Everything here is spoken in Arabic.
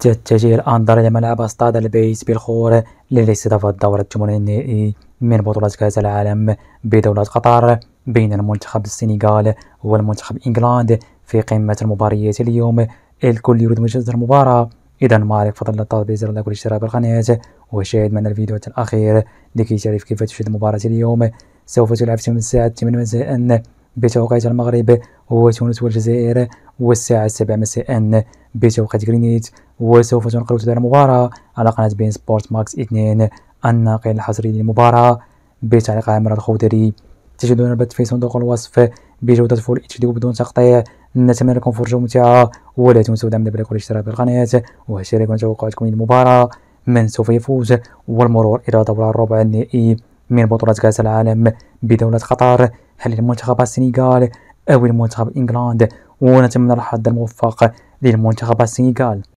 تتجه أندر إلى ملعب استاد البيت بالخور للاستضافة الدورة الثمانية من بطولة كأس العالم بدولة قطر بين المنتخب السنغال والمنتخب إنجلاند في قمة المباريات اليوم الكل يريد مشاهدة المباراة إذا ما عليك فضل التطبيق زر لايك والاشتراك بالقناة وشاهد معنا الفيديو الأخير لكي تعرف كيف تشاهد مباراة اليوم سوف تلعب من الساعة 8 مساء بتوقيت المغرب وتونس والجزائر والساعة السابعة مساء بتوقيت غرينيت وسوف تنقل تدار المباراة على قناة بين سبورت ماكس اثنين الناقل الحصري للمباراة بتعليق عامر الخودري تجدون البث في صندوق الوصف بجودة فول اتش دي وبدون تقطيع نتمنى لكم فرجة ممتعة ولا تنسوا دعمنا بلايك والاشتراك بالقناة وشاركونا توقعاتكم للمباراة من سوف يفوز والمرور إلى دور الربع النهائي من بطولة كأس العالم بدولة قطر هل المنتخب السنغال أو المنتخب إنجلاند ونتمنى الحظ الموفق للمنتخب السنغال